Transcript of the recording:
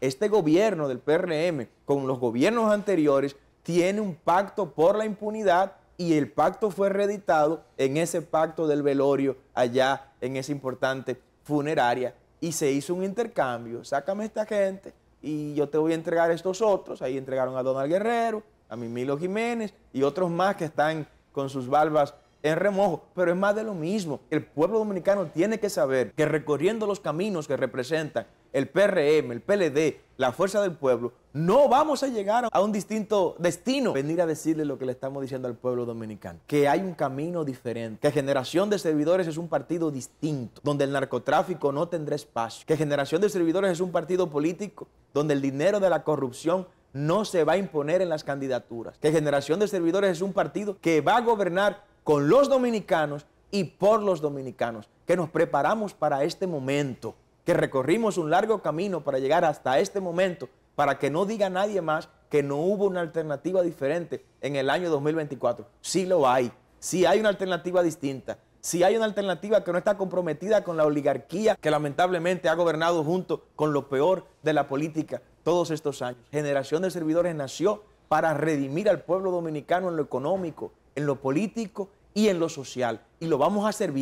este gobierno del PRM con los gobiernos anteriores tiene un pacto por la impunidad y el pacto fue reeditado en ese pacto del velorio allá en esa importante funeraria y se hizo un intercambio, sácame esta gente y yo te voy a entregar estos otros, ahí entregaron a Donald Guerrero, a Mimilo Jiménez y otros más que están con sus barbas en remojo, pero es más de lo mismo. El pueblo dominicano tiene que saber que recorriendo los caminos que representan el PRM, el PLD, la fuerza del pueblo, no vamos a llegar a un distinto destino. Venir a decirle lo que le estamos diciendo al pueblo dominicano, que hay un camino diferente, que Generación de Servidores es un partido distinto, donde el narcotráfico no tendrá espacio, que Generación de Servidores es un partido político donde el dinero de la corrupción no se va a imponer en las candidaturas, que Generación de Servidores es un partido que va a gobernar con los dominicanos y por los dominicanos, que nos preparamos para este momento que recorrimos un largo camino para llegar hasta este momento, para que no diga nadie más que no hubo una alternativa diferente en el año 2024. Sí lo hay, sí hay una alternativa distinta, si hay una alternativa que no está comprometida con la oligarquía que lamentablemente ha gobernado junto con lo peor de la política todos estos años. Generación de Servidores nació para redimir al pueblo dominicano en lo económico, en lo político y en lo social. Y lo vamos a hacer bien.